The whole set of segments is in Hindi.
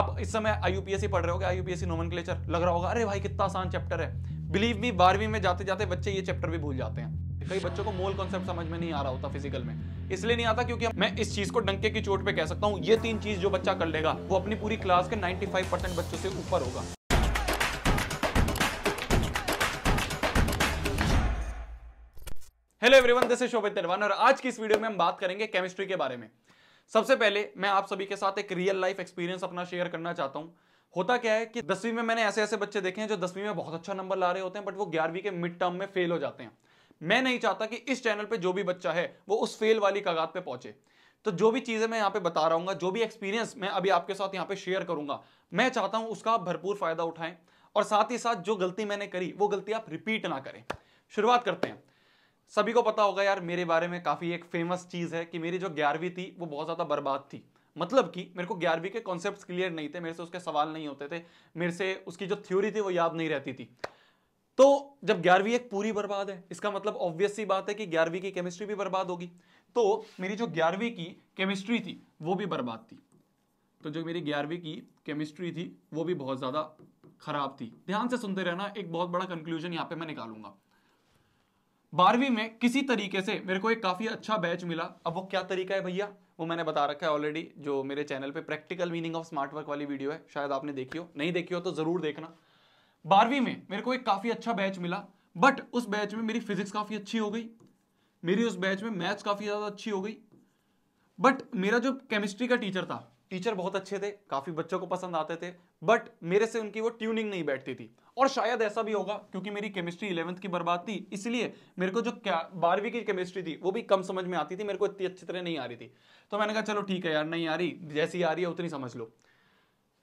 आप इस समय आईयूपीएससी पढ़ रहे हो आईयूपीएससी नोमन लग रहा होगा अरे भाई कितना आसान चैप्टर है बिलीव मी बारहवीं में जाते जाते बच्चे ये चैप्टर भी भूल जाते हैं कई बच्चों को मोल कॉन्सेप्ट समझ में नहीं आ रहा होता फिजिकल में इसलिए नहीं आता क्योंकि मैं इस चीज को डंके की चोट पे कह सकता हूँ ये तीन चीज जो बच्चा कर लेगा वो अपनी पूरी क्लास के 95 परसेंट बच्चों से ऊपर होगा hello everyone this is Shobhit और आज की इस वीडियो में हम बात करेंगे केमिस्ट्री के बारे में सबसे पहले मैं आप सभी के साथ एक रियल लाइफ एक्सपीरियंस अपना शेयर करना चाहता हूं होता क्या है कि दसवीं में मैंने ऐसे ऐसे बच्चे देखे हैं जो दसवीं में बहुत अच्छा नंबर ला रहे होते हैं बट वो ग्यारहवीं के मिड टर्म में फेल हो जाते हैं मैं नहीं चाहता कि इस चैनल पर जो भी बच्चा है वो उस फेल वाली कागात पे पहुंचे तो जो भी चीज़ें मैं यहाँ पे बता रहा हूँ जो भी एक्सपीरियंस मैं अभी आपके साथ यहाँ पे शेयर करूंगा मैं चाहता हूँ उसका आप भरपूर फ़ायदा उठाएं और साथ ही साथ जो गलती मैंने करी वो गलती आप रिपीट ना करें शुरुआत करते हैं सभी को पता होगा यार मेरे बारे में काफ़ी एक फेमस चीज़ है कि मेरी जो ग्यारहवीं थी वो बहुत ज़्यादा बर्बाद थी मतलब कि मेरे को ग्यारहवीं के कॉन्सेप्ट क्लियर नहीं थे मेरे से उसके सवाल नहीं होते थे मेरे से उसकी जो थ्योरी थी वो याद नहीं रहती थी तो जब ग्यारहवीं एक पूरी बर्बाद है इसका मतलब ऑब्वियस सी बात है कि ग्यारहवीं की केमिस्ट्री भी बर्बाद होगी तो मेरी जो ग्यारहवीं की केमिस्ट्री थी वो भी बर्बाद थी तो जो मेरी ग्यारहवीं की केमिस्ट्री थी वो भी बहुत ज़्यादा खराब थी ध्यान से सुनते रहना एक बहुत बड़ा कंक्लूजन यहाँ पे मैं निकालूंगा बारहवीं में किसी तरीके से मेरे को एक काफ़ी अच्छा बैच मिला अब वो क्या तरीका है भैया वो मैंने बता रखा है ऑलरेडी जो मेरे चैनल पे practical meaning of smart work वाली वीडियो है शायद आपने देखी हो नहीं देखी हो तो ज़रूर देखना बारहवीं में मेरे को एक काफ़ी अच्छा बैच मिला बट उस बैच में मेरी फिजिक्स काफ़ी अच्छी हो गई मेरी उस बैच में मैथ्स काफ़ी ज़्यादा अच्छी हो गई बट मेरा जो केमिस्ट्री का टीचर था टीचर बहुत अच्छे थे काफ़ी बच्चों को पसंद आते थे बट मेरे से उनकी वो ट्यूनिंग नहीं बैठती थी और शायद ऐसा भी होगा क्योंकि मेरी केमिस्ट्री इलेवंथ की बर्बाद थी इसलिए मेरे को जो बारहवीं की केमिस्ट्री थी वो भी कम समझ में आती थी मेरे को इतनी अच्छी तरह नहीं आ रही थी तो मैंने कहा चलो ठीक है यार नहीं आ रही जैसी आ रही है उतनी समझ लो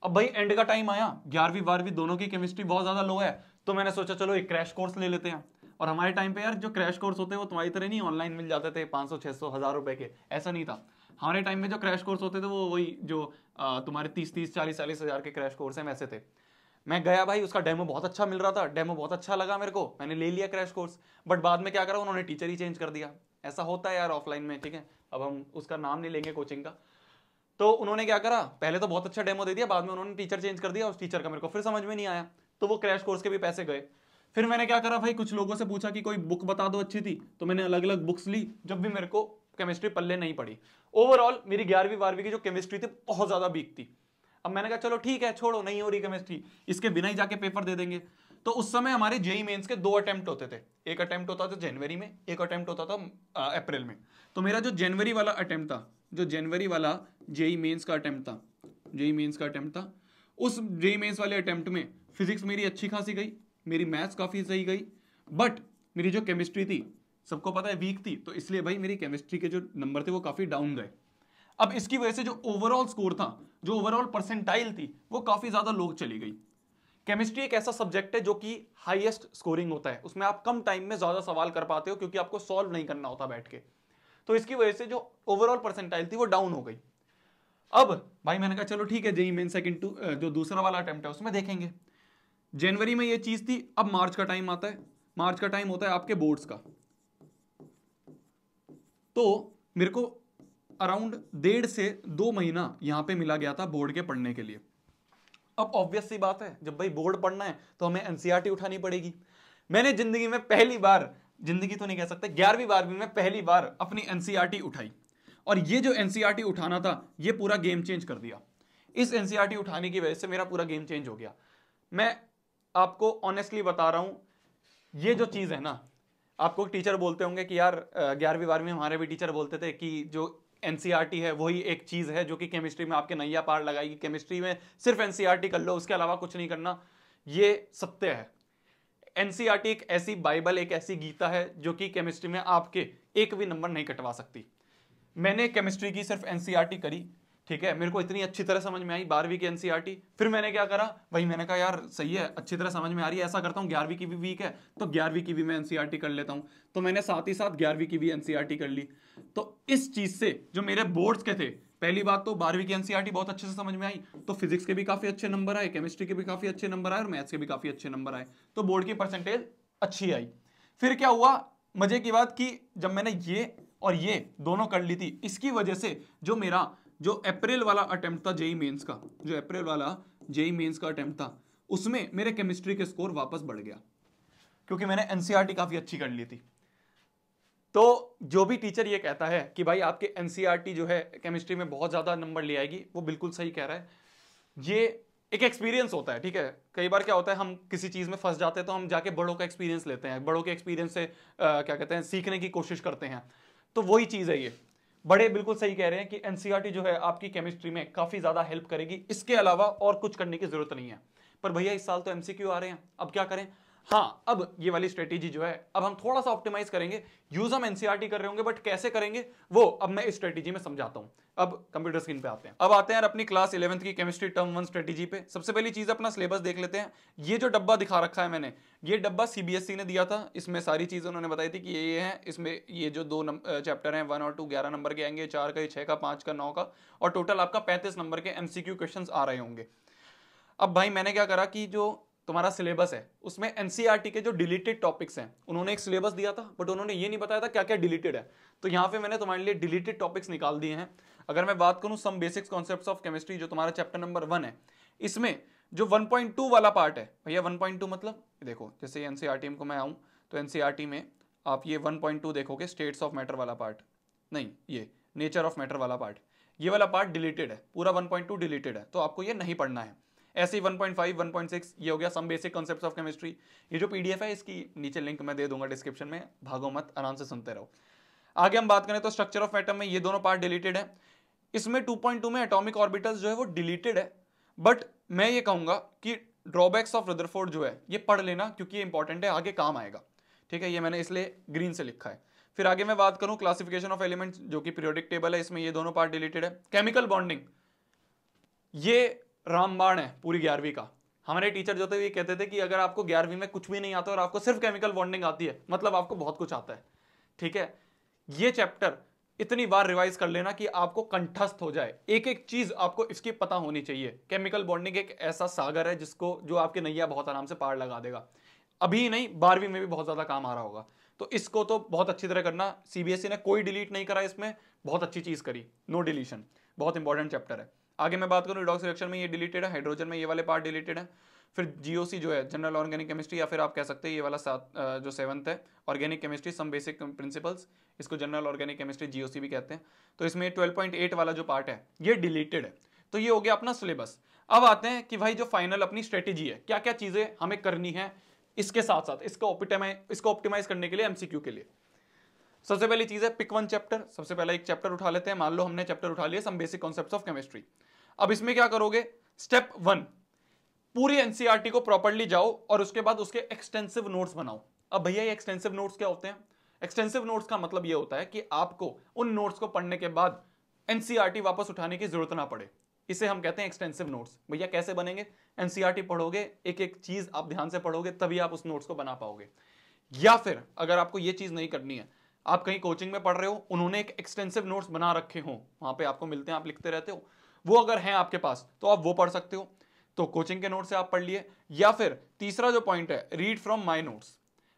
अब भाई एंड का टाइम आया ग्यारहवीं बारहवीं दोनों की केमिस्ट्री बहुत ज़्यादा लो है तो मैंने सोचा चलो एक क्रैश कोर्स ले लेते हैं और हमारे टाइम पे यार जो क्रैश कोर्स होते हैं वो तुम्हारी तरह नहीं ऑनलाइन मिल जाते थे पाँच सौ छः सौ हज़ार रुपये के ऐसा नहीं था हमारे टाइम में जो क्रैश कोर्स होते थे वो वही जो तुम्हारे तीस तीस चालीस चालीस हज़ार के क्रैश कोर्स हैं वैसे थे मैं गया भाई उसका डेमो बहुत अच्छा मिल रहा था डेमो बहुत अच्छा लगा मेरे को मैंने ले लिया क्रैश कोर्स बट बाद में क्या करा उन्होंने टीचर ही चेंज कर दिया ऐसा होता है यार ऑफलाइन में ठीक है अब हम उसका नाम नहीं लेंगे कोचिंग का तो उन्होंने क्या करा पहले तो बहुत अच्छा डेमो दे दिया बाद में उन्होंने टीचर चेंज कर दिया उस टीचर का मेरे को फिर समझ में नहीं आया तो वो क्रैश कोर्स के भी पैसे गए फिर मैंने क्या करा भाई कुछ लोगों से पूछा कि कोई बुक बता दो अच्छी थी तो मैंने अलग अलग बुक्स ली जब भी मेरे को केमिस्ट्री पल्ले नहीं पड़ी ओवरऑल मेरी ग्यारहवीं बारहवीं की जो केमिस्ट्री थी बहुत ज़्यादा वीक थी अब मैंने कहा चलो ठीक है छोड़ो नहीं हो रही केमिस्ट्री इसके बिना ही जाके पेपर दे देंगे तो उस समय हमारे जेई मेन्स के दो अटेम्प्ट होते थे एक अटेम्प्ट होता था जनवरी में एक अटेम्प्ट होता था अप्रैल में तो मेरा जो जनवरी वाला अटेम्प्ट था जो जनवरी वाला जेई मेन्स का अटेम्प्ट था जेई मेन्स का अटेम्प्ट था उस जेई मेन्स वाले अटेम्प्ट में फिजिक्स मेरी अच्छी खासी गई मेरी मैथ्स काफ़ी सही गई बट मेरी जो केमिस्ट्री थी सबको पता है वीक थी तो इसलिए भाई मेरी केमिस्ट्री के जो नंबर थे वो काफ़ी डाउन गए अब इसकी वजह से जो ओवरऑल स्कोर था जो ओवरऑल परसेंटाइल थी वो काफ़ी ज़्यादा लोग चली गई केमिस्ट्री एक ऐसा सब्जेक्ट है जो कि हाईएस्ट स्कोरिंग होता है उसमें आप कम टाइम में ज़्यादा सवाल कर पाते हो क्योंकि आपको सॉल्व नहीं करना होता बैठ के तो इसकी वजह से जो ओवरऑल परसेंटाइल थी वो डाउन हो गई अब भाई मैंने कहा चलो ठीक है जेई मेन सेकंड टू जो दूसरा वाला अटेम्प्ट है उसमें देखेंगे जनवरी में ये चीज़ थी अब मार्च का टाइम आता है मार्च का टाइम होता है आपके बोर्ड्स का तो मेरे को अराउंड डेढ़ से दो महीना यहाँ पे मिला गया था बोर्ड के पढ़ने के लिए अब ऑब्वियस सी बात है जब भाई बोर्ड पढ़ना है तो हमें एनसीईआरटी e उठानी पड़ेगी मैंने जिंदगी में पहली बार जिंदगी तो नहीं कह सकते ग्यारहवीं बारहवीं में पहली बार अपनी एनसीईआरटी e उठाई और ये जो एनसीईआरटी e उठाना था ये पूरा गेम चेंज कर दिया इस एनसीईआरटी उठाने की वजह से मेरा पूरा गेम चेंज हो गया मैं आपको ऑनेस्टली बता रहा हूँ ये जो चीज़ है ना आपको टीचर बोलते होंगे कि यार ग्यारहवीं बारहवीं हमारे भी टीचर बोलते थे कि जो एन e है वही एक चीज़ है जो कि केमिस्ट्री में आपके नैया पार लगाएगी केमिस्ट्री में सिर्फ एन e कर लो उसके अलावा कुछ नहीं करना ये सत्य है एन e एक ऐसी बाइबल एक ऐसी गीता है जो कि केमिस्ट्री में आपके एक भी नंबर नहीं कटवा सकती मैंने केमिस्ट्री की सिर्फ एन करी ठीक है मेरे को इतनी अच्छी तरह समझ में आई बारहवीं की एनसीईआरटी e फिर मैंने क्या करा भाई मैंने कहा यार सही है अच्छी तरह समझ में आ रही है ऐसा करता हूँ ग्यारहवीं की भी वीक है तो ग्यारहवीं की भी मैं एनसीईआरटी e कर लेता हूँ तो मैंने साथ ही साथ ग्यारहवीं की भी एनसीईआरटी e कर ली तो इस चीज़ से जो मेरे बोर्ड्स के थे पहली बात तो बारहवीं की एनसीईआरटी बहुत अच्छे से समझ में आई तो फिजिक्स के भी काफ़ी अच्छे नंबर आए केमिस्ट्री के भी काफ़ी अच्छे नंबर आए और मैथ्स के भी काफ़ी अच्छे नंबर आए तो बोर्ड की परसेंटेज अच्छी आई फिर क्या हुआ मजे की बात कि जब मैंने ये और ये दोनों कर ली थी इसकी वजह से जो मेरा जो अप्रैल वाला अटेम्प्ट था जेई मेंस का जो अप्रैल वाला जेई मेंस का अटेम्प्ट था उसमें मेरे केमिस्ट्री के स्कोर वापस बढ़ गया क्योंकि मैंने एनसीईआरटी e काफ़ी अच्छी कर ली थी तो जो भी टीचर ये कहता है कि भाई आपके एनसीईआरटी e जो है केमिस्ट्री में बहुत ज़्यादा नंबर ले आएगी वो बिल्कुल सही कह रहा है ये एक एक्सपीरियंस होता है ठीक है कई बार क्या होता है हम किसी चीज़ में फंस जाते हैं तो हम जाके बड़ों का एक्सपीरियंस लेते हैं बड़ों के एक्सपीरियंस से आ, क्या कहते हैं सीखने की कोशिश करते हैं तो वही चीज़ है ये बड़े बिल्कुल सही कह रहे हैं कि एनसीईआरटी e जो है आपकी केमिस्ट्री में काफी ज्यादा हेल्प करेगी इसके अलावा और कुछ करने की जरूरत नहीं है पर भैया इस साल तो एमसीक्यू आ रहे हैं अब क्या करें हाँ अब ये वाली स्ट्रेटेजी जो है अब हम थोड़ा सा ऑप्टिमाइज करेंगे यूज हम एनसीईआरटी e कर रहे होंगे बट कैसे करेंगे वो अब मैं इस स्ट्रेटेजी में समझाता हूँ अब कंप्यूटर स्क्रीन पे आते हैं अब आते हैं अपनी क्लास इलेवंथ की केमिस्ट्री टर्म वन स्ट्रेटेजी पे सबसे पहली चीज अपना सिलेबस देख लेते हैं ये जो डब्बा दिखा रखा है मैंने ये डब्बा सीबीएसई e ने दिया था इसमें सारी चीजें उन्होंने बताई थी कि ये ये है इसमें ये जो दो चैप्टर है वन और टू ग्यारह नंबर के आएंगे चार का छह का पांच का नौ का और टोटल आपका पैंतीस नंबर के एमसीक्यू क्वेश्चन आ रहे होंगे अब भाई मैंने क्या करा कि जो तुम्हारा सिलेबस है उसमें एनसीईआरटी e के जो डिलीटेड टॉपिक्स हैं उन्होंने एक सिलेबस दिया था बट उन्होंने ये नहीं बताया था क्या क्या डिलीटेड है तो यहाँ पे मैंने तुम्हारे लिए डिलीटेड टॉपिक्स निकाल दिए हैं अगर मैं बात करूँ some basics concept of chemistry जो तुम्हारा चैप्टर नंबर वन है इसमें जो वन वाला पार्ट है भैया वन मतलब देखो जैसे एनसीईआरटी e को मैं आऊँ तो एन e में आप ये वन देखोगे स्टेट्स ऑफ मैटर वाला पार्ट नहीं ये नेचर ऑफ मैटर वाला पार्ट ये वाला पार्ट डिलीटेड है पूरा 1.2 डिलीटेड है तो आपको ये नहीं पढ़ना है ऐसे ही 1.5, 1.6 ये हो गया some basic concept of chemistry ये जो पी है इसकी नीचे लिंक मैं दे दूंगा डिस्क्रिप्शन में भागो मत आराम से सुनते रहो आगे हम बात करें तो स्ट्रक्चर ऑफ एटम में ये दोनों पार्ट डिलीटेड है इसमें 2.2 में एटॉमिक ऑर्बिटल्स जो है वो डिलीटेड है बट मैं ये कहूंगा कि ड्रॉबैक्स ऑफ रदरफोर्ड जो है ये पढ़ लेना क्योंकि ये इंपॉर्टेंट है आगे काम आएगा ठीक है ये मैंने इसलिए ग्रीन से लिखा है फिर आगे मैं बात करूं क्लासिफिकेशन ऑफ एलिमेंट्स जो कि पीरियोडिक टेबल है इसमें ये दोनों पार्ट डिलीटेड है केमिकल बॉन्डिंग ये रामबाण है पूरी ग्यारहवीं का हमारे टीचर जो थे ये कहते थे कि अगर आपको ग्यारहवीं में कुछ भी नहीं आता और आपको सिर्फ केमिकल बॉन्डिंग आती है मतलब आपको बहुत कुछ आता है ठीक है ये चैप्टर इतनी बार रिवाइज कर लेना कि आपको कंठस्थ हो जाए एक एक चीज आपको इसकी पता होनी चाहिए केमिकल बॉन्डिंग एक ऐसा सागर है जिसको जो आपके नैया बहुत आराम से पार लगा देगा अभी नहीं बारहवीं में भी बहुत ज्यादा काम आ रहा होगा तो इसको तो बहुत अच्छी तरह करना सीबीएसई e ने कोई डिलीट नहीं करा इसमें बहुत अच्छी चीज करी नो डिलीशन बहुत इंपॉर्टेंट चैप्टर है आगे मैं बात करूँ रिडॉक्स रिएक्शन में ये डिलीटेड है हाइड्रोजन में ये वाले पार्ट डिलीटेड है फिर जीओसी जो है जनरल ऑर्गेनिक केमिस्ट्री या फिर आप कह सकते हैं ये वाला सात जो सेवंथ है organic chemistry some basic principles इसको जनरल ऑर्गेनिक केमिस्ट्री जीओसी भी कहते हैं तो इसमें 12.8 वाला जो पार्ट है ये डिलीटेड है तो ये हो गया अपना सिलेबस अब आते हैं कि भाई जो फाइनल अपनी स्ट्रेटेजी है क्या क्या चीज़ें हमें करनी है इसके साथ साथ इसको ऑप्टिमाइज इसको ऑप्टिमाइज करने के लिए एमसीक्यू के लिए सबसे पहली चीज़ है पिक वन चैप्टर सबसे पहला एक चैप्टर उठा लेते हैं मान लो हमने चैप्टर उठा लिया some basic concept of chemistry अब इसमें क्या करोगे स्टेप वन पूरी एनसीईआरटी e को प्रॉपरली जाओ और उसके बाद उसके एक्सटेंसिव नोट्स बनाओ अब भैया ये एक्सटेंसिव नोट्स क्या होते हैं एक्सटेंसिव नोट्स का मतलब ये होता है कि आपको उन नोट्स को पढ़ने के बाद एनसीईआरटी e वापस उठाने की जरूरत ना पड़े इसे हम कहते हैं एक्सटेंसिव नोट्स भैया कैसे बनेंगे एनसीईआरटी e पढ़ोगे एक एक चीज आप ध्यान से पढ़ोगे तभी आप उस नोट्स को बना पाओगे या फिर अगर आपको ये चीज नहीं करनी है आप कहीं कोचिंग में पढ़ रहे हो उन्होंने एक एक्सटेंसिव नोट्स बना रखे हो वहां पे आपको मिलते हैं आप लिखते रहते हो वो अगर हैं आपके पास तो आप वो पढ़ सकते हो तो कोचिंग के नोट से आप पढ़ लिए या फिर तीसरा जो पॉइंट है रीड फ्रॉम माई नोट्स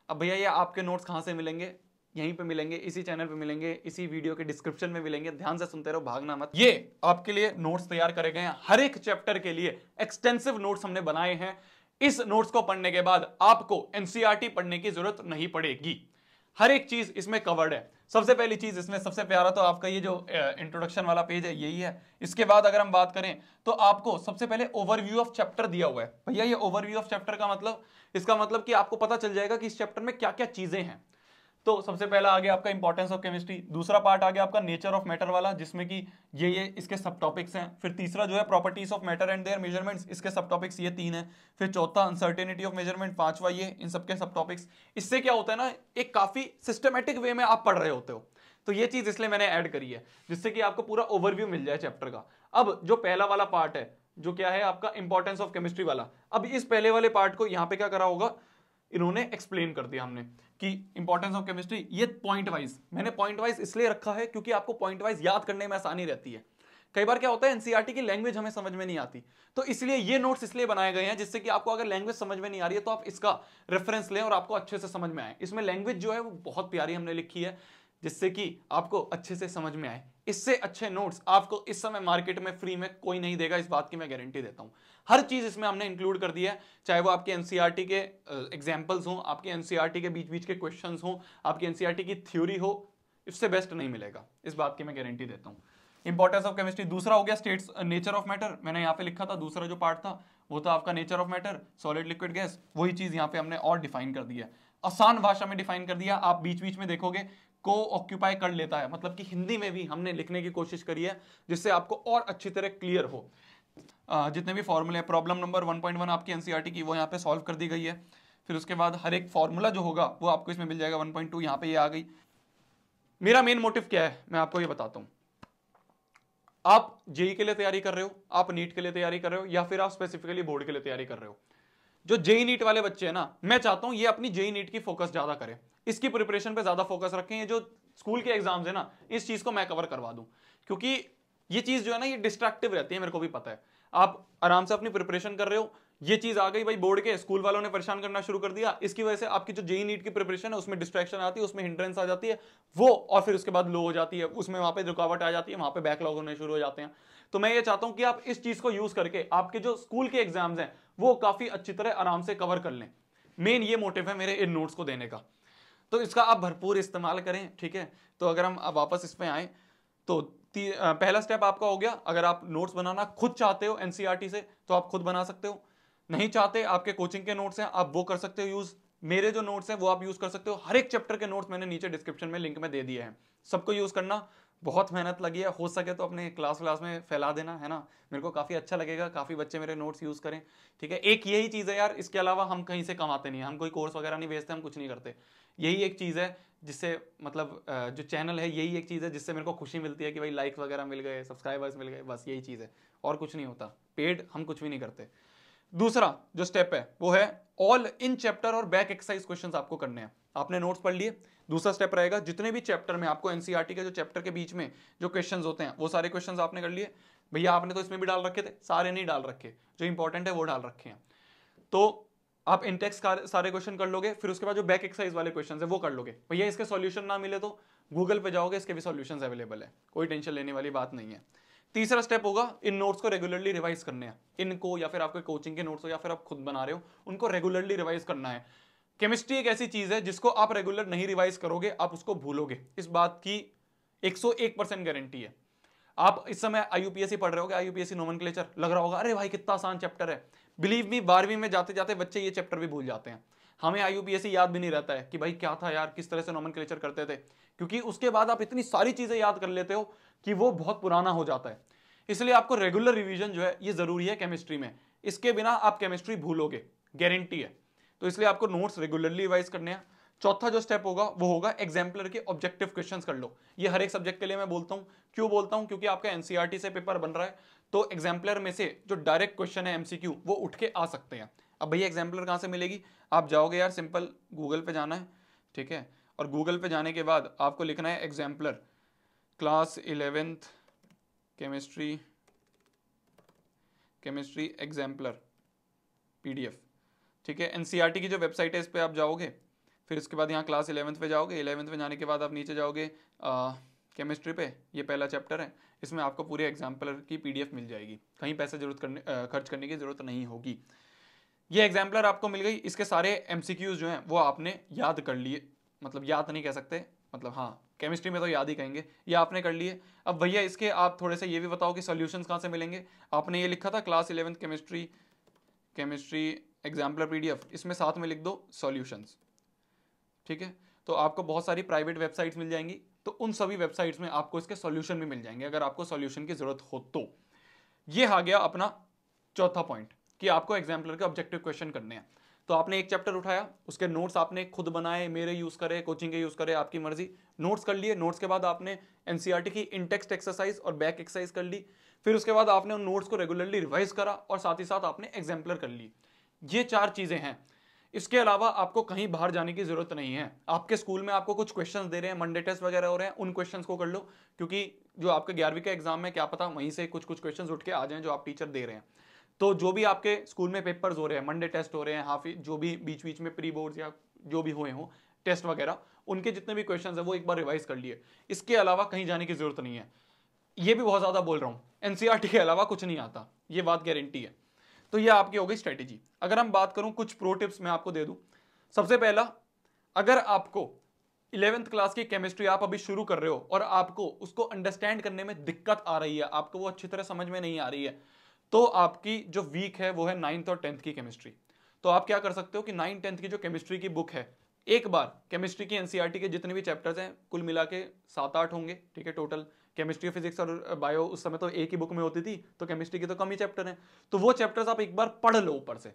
अब भैया ये आपके नोट्स कहाँ से मिलेंगे यहीं पे मिलेंगे इसी चैनल पे मिलेंगे इसी वीडियो के डिस्क्रिप्शन में मिलेंगे ध्यान से सुनते रहो भागना मत ये आपके लिए नोट्स तैयार करे गए हैं हर एक चैप्टर के लिए एक्सटेंसिव नोट्स हमने बनाए हैं इस नोट्स को पढ़ने के बाद आपको एनसीआरटी e पढ़ने की जरूरत नहीं पड़ेगी हर एक चीज इसमें कवर्ड है सबसे पहली चीज इसमें सबसे प्यारा तो आपका ये जो इंट्रोडक्शन वाला पेज है यही है इसके बाद अगर हम बात करें तो आपको सबसे पहले ओवरव्यू ऑफ चैप्टर दिया हुआ है भैया ये ओवरव्यू ऑफ चैप्टर का मतलब इसका मतलब कि आपको पता चल जाएगा कि इस चैप्टर में क्या क्या चीजें हैं तो सबसे पहला आ गया आपका इंपॉर्टेंस ऑफ केमिस्ट्री दूसरा पार्ट आ गया आपका नेचर ऑफ मैटर वाला जिसमें कि ये ये इसके सब टॉपिक्स हैं फिर तीसरा जो है properties of matter and their measurements इसके सब टॉपिक्स ये तीन है फिर चौथा अनसर्टेनिटी ऑफ मेजरमेंट पांचवा ये इन सबके सब टॉपिक्स इससे क्या होता है ना एक काफ़ी सिस्टमेटिक वे में आप पढ़ रहे होते हो तो ये चीज़ इसलिए मैंने ऐड करी है जिससे कि आपको पूरा ओवरव्यू मिल जाए चैप्टर का अब जो पहला वाला पार्ट है जो क्या है आपका इंपॉर्टेंस ऑफ केमिस्ट्री वाला अब इस पहले वाले पार्ट को यहाँ पे क्या करा होगा इन्होंने एक्सप्लेन कर दिया हमने कि इंपॉर्टेंस ऑफ केमिस्ट्री ये पॉइंट वाइज मैंने पॉइंट वाइज इसलिए रखा है क्योंकि आपको पॉइंट वाइज याद करने में आसानी रहती है कई बार क्या होता है एनसीईआरटी e की लैंग्वेज हमें समझ में नहीं आती तो इसलिए ये नोट्स इसलिए बनाए गए हैं जिससे कि आपको अगर लैंग्वेज समझ में नहीं आ रही है तो आप इसका रेफरेंस लें और आपको अच्छे से समझ में आए इसमें लैंग्वेज जो है वो बहुत प्यारी हमने लिखी है जिससे कि आपको अच्छे से समझ में आए इससे अच्छे नोट्स आपको इस समय मार्केट में फ्री में कोई नहीं देगा इस बात की मैं गारंटी देता हूं हर चीज़ इसमें हमने इंक्लूड कर दिया है चाहे वो आपके एनसीईआरटी e के एग्जाम्पल्स हों आपके एनसीईआरटी e के बीच बीच के क्वेश्चन हों आपकी एनसीईआरटी e की थ्योरी हो इससे बेस्ट नहीं मिलेगा इस बात की मैं गारंटी देता हूँ इंपॉर्टेंस ऑफ केमिस्ट्री दूसरा हो गया स्टेट्स नेचर ऑफ मैटर मैंने यहाँ पे लिखा था दूसरा जो पार्ट था वो था आपका nature of matter solid liquid gas वही चीज़ यहाँ पे हमने और डिफाइन कर दिया आसान भाषा में डिफाइन कर दिया आप बीच बीच में देखोगे को ऑक्यूपाई कर लेता है मतलब कि हिंदी में भी हमने लिखने की कोशिश करी है जिससे आपको और अच्छी तरह क्लियर हो जितने भी फॉर्मूले हैं प्रॉब्लम नंबर 1.1 आपकी एनसीआर e की वो यहाँ पे सॉल्व कर दी गई है फिर उसके बाद हर एक फॉर्मूला जो होगा वो आपको इसमें मिल जाएगा वन पॉइंट यहाँ पे ये आ गई मेरा मेन मोटिव क्या है मैं आपको ये बताता हूँ आप जेई e के लिए तैयारी कर रहे हो आप नीट के लिए तैयारी कर रहे हो या फिर आप स्पेसिफिकली बोर्ड के लिए तैयारी कर रहे हो जो जेई नीट e वाले बच्चे हैं ना मैं चाहता हूँ ये अपनी जेई नीट की फोकस ज़्यादा करें इसकी प्रिपरेशन पे ज़्यादा फोकस रखें ये जो स्कूल के एग्जाम्स है ना इस चीज़ को मैं कवर करवा दूँ क्योंकि ये चीज़ जो है ना ये डिस्ट्रैक्टिव रहती है मेरे को भी पता है आप आराम से अपनी प्रिपरेशन कर रहे हो ये चीज़ आ गई भाई बोर्ड के स्कूल वालों ने परेशान करना शुरू कर दिया इसकी वजह से आपकी जो जेई नीट e e की प्रिपरेशन है उसमें डिस्ट्रैक्शन आती है उसमें हिंड्रेंस आ जाती है वो और फिर उसके बाद लो हो जाती है उसमें वहां पे रुकावट आ जाती है वहाँ पे बैकलॉग होने शुरू हो जाते हैं तो मैं ये चाहता हूँ कि आप इस चीज़ को यूज़ करके आपके जो स्कूल के एग्जाम्स हैं वो काफ़ी अच्छी तरह आराम से कवर कर लें मेन ये मोटिव है मेरे इन नोट्स को देने का तो इसका आप भरपूर इस्तेमाल करें ठीक है तो अगर हम वापस इस पर आए तो पहला स्टेप आपका हो गया अगर आप नोट्स बनाना खुद चाहते हो एनसीईआरटी e से तो आप खुद बना सकते हो नहीं चाहते आपके कोचिंग के नोट्स हैं आप वो कर सकते हो यूज़ मेरे जो नोट्स हैं वो आप यूज़ कर सकते हो हर एक चैप्टर के नोट्स मैंने नीचे डिस्क्रिप्शन में लिंक में दे दिए हैं सबको यूज़ करना बहुत मेहनत लगी है हो सके तो अपने क्लास व्लास में फैला देना है ना मेरे को काफ़ी अच्छा लगेगा काफ़ी बच्चे मेरे नोट्स यूज़ करें ठीक है एक यही चीज़ है यार इसके अलावा हम कहीं से कमाते नहीं हम कोई कोर्स वगैरह नहीं भेजते हम कुछ नहीं करते यही एक चीज़ है जिससे मतलब जो चैनल है यही एक चीज़ है जिससे मेरे को खुशी मिलती है कि भाई लाइक्स वगैरह मिल गए सब्सक्राइबर्स मिल गए बस यही चीज़ है और कुछ नहीं होता पेड हम कुछ भी नहीं करते दूसरा जो स्टेप है वो है ऑल इन चैप्टर और बैक एक्सरसाइज क्वेश्चंस आपको करने हैं आपने नोट्स पढ़ लिए दूसरा स्टेप रहेगा जितने भी चैप्टर में आपको एनसीईआरटी e के जो चैप्टर के बीच में जो क्वेश्चंस होते हैं वो सारे क्वेश्चंस आपने कर लिए भैया आपने तो इसमें भी डाल रखे थे सारे नहीं डाल रखे जो इंपॉर्टेंट है वो डाल रखे हैं तो आप इंटेक्स का सारे क्वेश्चन कर लोगे फिर उसके बाद जो बैक एक्सरसाइज वाले क्वेश्चन है वो कर लोगे भैया इसके सॉल्यूशन ना मिले तो गूगल पे जाओगे इसके भी सॉल्यूशन अवेलेबल है कोई टेंशन लेने वाली बात नहीं है तीसरा स्टेप होगा इन नोट्स को रेगुलरली रिवाइज करने हैं इनको या फिर आपके कोचिंग के नोट्स हो या फिर आप खुद बना रहे हो उनको रेगुलरली रिवाइज करना है केमिस्ट्री एक ऐसी चीज़ है जिसको आप रेगुलर नहीं रिवाइज करोगे आप उसको भूलोगे इस बात की 101 परसेंट गारंटी है आप इस समय आईयूपीएससी पढ़ रहे हो आईयूपीएससी नोमन लग रहा होगा अरे भाई कितना आसान चैप्टर है बिलीव मी बारहवीं में जाते जाते बच्चे ये चैप्टर भी भूल जाते हैं हमें आईयूपीएससी याद भी नहीं रहता है कि भाई क्या था यार किस तरह से नॉमन करते थे क्योंकि उसके बाद आप इतनी सारी चीजें याद कर लेते हो कि वो बहुत पुराना हो जाता है इसलिए आपको रेगुलर रिवीजन जो है ये जरूरी है केमिस्ट्री में इसके बिना आप केमिस्ट्री भूलोगे गारंटी है तो इसलिए आपको नोट्स रेगुलरली रिवाइज करने हैं चौथा जो स्टेप होगा वो होगा एग्जाम्पलर के ऑब्जेक्टिव क्वेश्चंस कर लो ये हर एक सब्जेक्ट के लिए मैं बोलता हूँ क्यों बोलता हूँ क्योंकि आपका एनसीईआरटी e से पेपर बन रहा है तो एग्जाम्पलर में से जो डायरेक्ट क्वेश्चन है एमसीक्यू वो उठ के आ सकते हैं अब भैया एग्जाम्पलर कहाँ से मिलेगी आप जाओगे यार सिंपल गूगल पे जाना है ठीक है और गूगल पे जाने के बाद आपको लिखना है exemplar class eleventh chemistry chemistry exemplar P ठीक है एनसीआरटी e की जो वेबसाइट है इस पर आप जाओगे फिर उसके बाद यहाँ क्लास इलेवंथ पे जाओगे इलेवंथ में जाने के बाद आप नीचे जाओगे केमिस्ट्री पे ये पहला चैप्टर है इसमें आपको पूरे एग्जाम्पल की पीडीएफ मिल जाएगी कहीं पैसे जरूरत करने आ, खर्च करने की ज़रूरत नहीं होगी ये एग्जाम्पलर आपको मिल गई इसके सारे एम जो हैं वो आपने याद कर लिए मतलब याद नहीं कह सकते मतलब हाँ केमिस्ट्री में तो याद ही कहेंगे ये आपने कर लिए अब भैया इसके आप थोड़े से ये भी बताओ कि सोल्यूशन कहाँ से मिलेंगे आपने ये लिखा था class eleventh chemistry chemistry exemplar P इसमें साथ में लिख दो सोल्यूशंस ठीक है तो आपको बहुत सारी प्राइवेट वेबसाइट्स मिल जाएंगी तो उन सभी वेबसाइट्स में आपको इसके सॉल्यूशन भी मिल जाएंगे अगर आपको सॉल्यूशन की ज़रूरत हो तो ये आ गया अपना चौथा पॉइंट कि आपको एग्जाम्पलर के ऑब्जेक्टिव क्वेश्चन करने हैं तो आपने एक चैप्टर उठाया उसके नोट्स आपने खुद बनाए मेरे यूज़ करे कोचिंग के यूज़ करे आपकी मर्जी नोट्स कर लिए नोट्स के बाद आपने एनसीईआरटी की इंटेक्सट एक्सरसाइज और बैक एक्सरसाइज कर ली फिर उसके बाद आपने उन नोट्स को रेगुलरली रिवाइज करा और साथ ही साथ आपने एग्जाम्पलर कर ली ये चार चीज़ें हैं इसके अलावा आपको कहीं बाहर जाने की जरूरत नहीं है आपके स्कूल में आपको कुछ क्वेश्चंस दे रहे हैं मंडे टेस्ट वगैरह हो रहे हैं उन क्वेश्चंस को कर लो क्योंकि जो आपके ग्यारहवीं का एग्जाम है क्या पता वहीं से कुछ कुछ क्वेश्चंस उठ के आ जाएं जो आप टीचर दे रहे हैं तो जो भी आपके स्कूल में पेपर्स हो रहे हैं मंडे टेस्ट हो रहे हैं हाफ जो भी बीच बीच में प्री बोर्ड या जो भी हुए हों टेस्ट वगैरह उनके जितने भी क्वेश्चन है वो एक बार रिवाइज कर लिए इसके अलावा कहीं जाने की जरूरत नहीं है ये भी बहुत ज़्यादा बोल रहा हूँ एनसीआरटी e के अलावा कुछ नहीं आता ये बात गारंटी है तो ये आपकी हो गई स्ट्रेटेजी अगर हम बात करूं कुछ प्रो टिप्स मैं आपको दे दूं सबसे पहला अगर आपको इलेवेंथ क्लास की केमिस्ट्री आप अभी शुरू कर रहे हो और आपको उसको अंडरस्टैंड करने में दिक्कत आ रही है आपको वो अच्छी तरह समझ में नहीं आ रही है तो आपकी जो वीक है वो है नाइन्थ और टेंथ की केमिस्ट्री तो आप क्या कर सकते हो कि नाइन्थ टेंथ की जो केमिस्ट्री की बुक है एक बार केमिस्ट्री की एनसीईआरटी e के जितने भी चैप्टर्स हैं कुल मिला के सात आठ होंगे ठीक है टोटल केमिस्ट्री फिजिक्स और बायो उस समय तो एक ही बुक में होती थी तो केमिस्ट्री के तो कम ही चैप्टर है तो वो चैप्टर्स आप एक बार पढ़ लो ऊपर से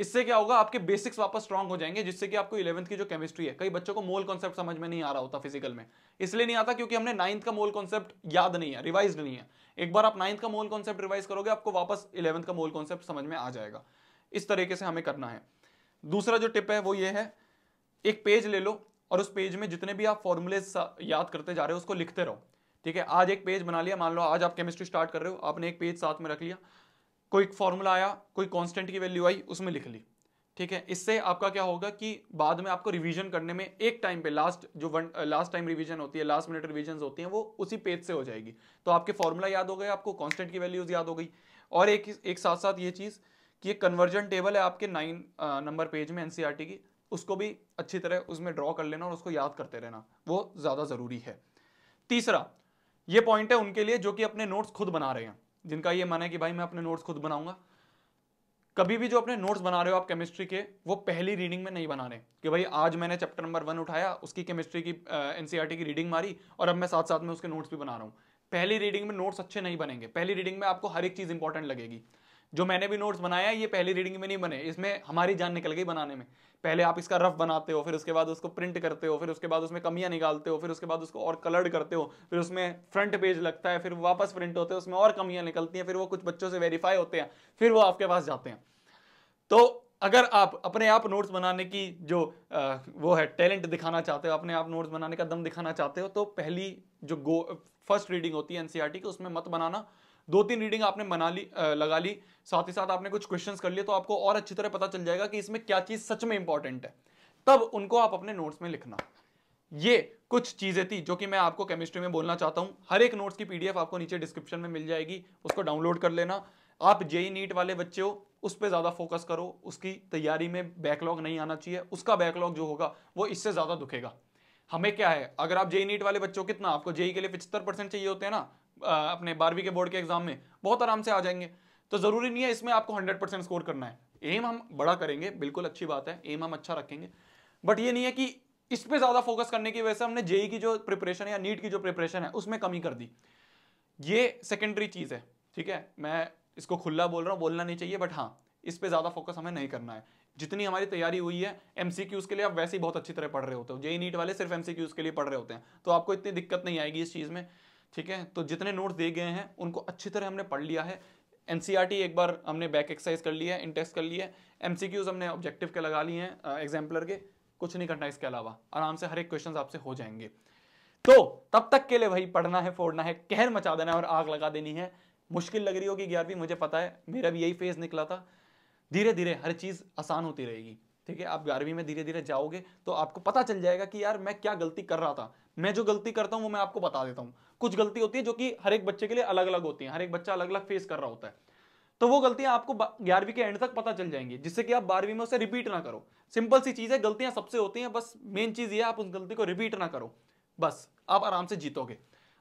इससे क्या होगा आपके बेसिक्स वापस स्ट्रांग हो जाएंगे जिससे कि आपको इलेवंथ की जो केमिस्ट्री है कई बच्चों को मोल कॉन्सेप्ट समझ में नहीं आ रहा होता फिजिकल में इसलिए नहीं आता क्योंकि हमने नाइन्थ का मोल कॉन्सेप्ट याद नहीं है रिवाइज नहीं है एक बार आप नाइन्थ का मोल कॉन्सेप्ट रिवाइज करोगे आपको वापस इलेवंथ का मोल कॉन्सेप्ट समझ में आ जाएगा इस तरीके से हमें करना है दूसरा जो टिप है वो ये है एक पेज ले लो और उस पेज में जितने भी आप फॉर्मुलेज याद करते जा रहे हो उसको लिखते रहो ठीक है आज एक पेज बना लिया मान लो आज आप केमिस्ट्री स्टार्ट कर रहे हो आपने एक पेज साथ में रख लिया कोई फॉर्मूला आया कोई कॉन्स्टेंट की वैल्यू आई उसमें लिख ली ठीक है इससे आपका क्या होगा कि बाद में आपको रिवीजन करने में एक टाइम पे लास्ट जो वन लास्ट टाइम रिवीजन होती है लास्ट मिनट रिवीजन होती हैं वो उसी पेज से हो जाएगी तो आपके फॉर्मूला याद हो गए आपको कांस्टेंट की वैल्यूज याद हो गई और एक एक साथ साथ ये चीज़ कि ये कन्वर्जन टेबल है आपके नाइन नंबर पेज में एन e की उसको भी अच्छी तरह उसमें ड्रॉ कर लेना और उसको याद करते रहना वो ज़्यादा ज़रूरी है तीसरा ये पॉइंट है उनके लिए जो कि अपने नोट्स खुद बना रहे हैं जिनका ये माना है कि भाई मैं अपने नोट्स खुद बनाऊंगा कभी भी जो अपने नोट्स बना रहे हो आप केमिस्ट्री के वो पहली रीडिंग में नहीं बना रहे कि भाई आज मैंने चैप्टर नंबर वन उठाया उसकी केमिस्ट्री की एनसीईआरटी e की रीडिंग मारी और अब मैं साथ साथ में उसके नोट्स भी बना रहा हूँ पहली रीडिंग में नोट्स अच्छे नहीं बनेंगे पहली रीडिंग में आपको हर एक चीज़ इंपॉर्टेंट लगेगी जो मैंने भी नोट्स बनाया ये पहली रीडिंग में नहीं बने इसमें हमारी जान निकल गई बनाने में पहले आप इसका रफ बनाते हो फिर उसके बाद उसको प्रिंट करते हो फिर उसके बाद उसमें कमियां निकालते हो फिर उसके बाद उसको और कलर्ड करते हो फिर उसमें फ्रंट पेज लगता है फिर वापस प्रिंट होते हैं उसमें और कमियां निकलती हैं फिर वो कुछ बच्चों से वेरीफाई होते हैं फिर वो आपके पास जाते हैं तो अगर आप अपने आप नोट्स बनाने की जो आ, वो है टैलेंट दिखाना चाहते हो अपने आप नोट्स बनाने का दम दिखाना चाहते हो तो पहली जो गो फर्स्ट रीडिंग होती है एनसीईआरटी e की उसमें मत बनाना दो तीन रीडिंग आपने मना ली लगा ली साथ ही साथ आपने कुछ क्वेश्चंस कर लिए तो आपको और अच्छी तरह पता चल जाएगा कि इसमें क्या चीज़ सच में इंपॉर्टेंट है तब उनको आप अपने नोट्स में लिखना ये कुछ चीज़ें थी जो कि मैं आपको केमिस्ट्री में बोलना चाहता हूं हर एक नोट्स की पीडीएफ आपको नीचे डिस्क्रिप्शन में मिल जाएगी उसको डाउनलोड कर लेना आप जेई नीट e e वाले बच्चे हो उस पर ज़्यादा फोकस करो उसकी तैयारी में बैकलॉग नहीं आना चाहिए उसका बैकलॉग जो होगा वो इससे ज़्यादा दुखेगा हमें क्या है अगर आप जेई नीट e वाले बच्चों कितना आपको जेई के लिए पिछहत्तर परसेंट चाहिए होते हैं ना अपने बारहवीं के बोर्ड के एग्जाम में बहुत आराम से आ जाएंगे तो ज़रूरी नहीं है इसमें आपको हंड्रेड परसेंट स्कोर करना है एम हम बड़ा करेंगे बिल्कुल अच्छी बात है एम हम अच्छा रखेंगे बट ये नहीं है कि इस पर ज़्यादा फोकस करने की वजह से हमने जेई e की जो प्रिपरेशन या नीट की जो प्रिपरेशन है उसमें कमी कर दी ये सेकेंडरी चीज़ है ठीक है मैं इसको खुला बोल रहा हूँ बोलना नहीं चाहिए बट हाँ इस पर ज़्यादा फोकस हमें नहीं करना है जितनी हमारी तैयारी हुई है एम के लिए आप वैसे ही बहुत अच्छी तरह पढ़ रहे होते हो जेई नीट e वाले सिर्फ एम के लिए पढ़ रहे होते हैं तो आपको इतनी दिक्कत नहीं आएगी इस चीज़ में ठीक है तो जितने नोट्स दिए गए हैं उनको अच्छी तरह हमने पढ़ लिया है एन e एक बार हमने बैक एक्सरसाइज कर लिया है इंटेक्स कर लिया है एम हमने ऑब्जेक्टिव के लगा लिए हैं एग्जाम्पलर के कुछ नहीं करना इसके अलावा आराम से हर एक क्वेश्चन आपसे हो जाएंगे तो तब तक के लिए भाई पढ़ना है फोड़ना है कहर मचा देना है और आग लगा देनी है मुश्किल लग रही होगी ग्यारहवीं मुझे पता है मेरा भी यही फेज निकला था धीरे धीरे हर चीज़ आसान होती रहेगी ठीक है आप ग्यारहवीं में धीरे धीरे जाओगे तो आपको पता चल जाएगा कि यार मैं क्या गलती कर रहा था मैं जो गलती करता हूँ वो मैं आपको बता देता हूँ कुछ गलती होती है जो कि हर एक बच्चे के लिए अलग अलग होती है हर एक बच्चा अलग अलग फेस कर रहा होता है तो वो गलतियां आपको ग्यारहवीं के एंड तक पता चल जाएंगी जिससे कि आप बारहवीं में उसे रिपीट ना करो सिंपल सी चीज़ है गलतियां सबसे होती हैं बस मेन चीज़ ये आप उस गलती को रिपीट ना करो बस आप आराम से जीतोगे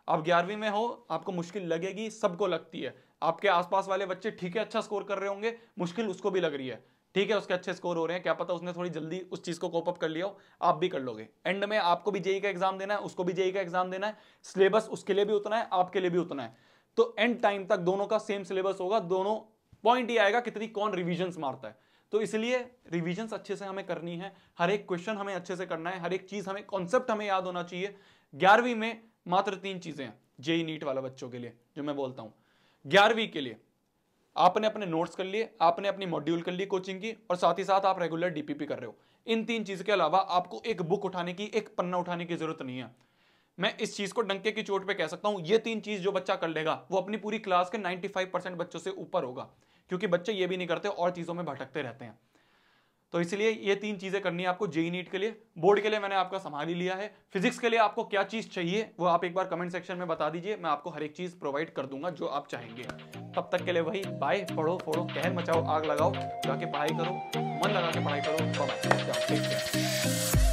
आप ग्यारहवीं में हो आपको मुश्किल लगेगी सबको लगती है आपके आसपास वाले बच्चे ठीक है अच्छा स्कोर कर रहे होंगे मुश्किल उसको भी लग रही है ठीक है उसके अच्छे स्कोर हो रहे हैं क्या पता उसने थोड़ी जल्दी उस चीज़ को कॉपअप कर लिया हो आप भी कर लोगे एंड में आपको भी जेई e e का एग्जाम देना है उसको भी जेई e का एग्जाम देना है सिलेबस उसके लिए भी उतना है आपके लिए भी उतना है तो एंड टाइम तक दोनों का सेम सिलेबस होगा दोनों पॉइंट ही आएगा कितनी कौन रिविजन मारता है तो इसलिए रिविजन अच्छे से हमें करनी है हर एक क्वेश्चन हमें अच्छे से करना है हर एक चीज़ हमें कॉन्सेप्ट हमें याद होना चाहिए ग्यारहवीं में मात्र तीन चीज़ें हैं जेई नीट वाला बच्चों के लिए जो मैं बोलता हूँ ग्यारहवीं के लिए आपने अपने नोट्स कर लिए आपने अपनी मॉड्यूल कर ली कोचिंग की और साथ ही साथ आप रेगुलर डीपीपी कर रहे हो इन तीन चीज के अलावा आपको एक बुक उठाने की एक पन्ना उठाने की जरूरत नहीं है मैं इस चीज को डंके की चोट पे कह सकता हूं ये तीन चीज जो बच्चा कर लेगा वो अपनी पूरी क्लास के 95 परसेंट बच्चों से ऊपर होगा क्योंकि बच्चे ये भी नहीं करते और चीजों में भटकते रहते हैं तो इसलिए ये तीन चीज़ें करनी है आपको जेई नीट e e के लिए बोर्ड के लिए मैंने आपका संभाल ही लिया है फिजिक्स के लिए आपको क्या चीज़ चाहिए वो आप एक बार कमेंट सेक्शन में बता दीजिए मैं आपको हर एक चीज़ प्रोवाइड कर दूंगा जो आप चाहेंगे तब तक के लिए वही बाय पढ़ो फोड़ो कहर मचाओ आग लगाओ जाके पढ़ाई करो मन लगा के पढ़ाई करो बाय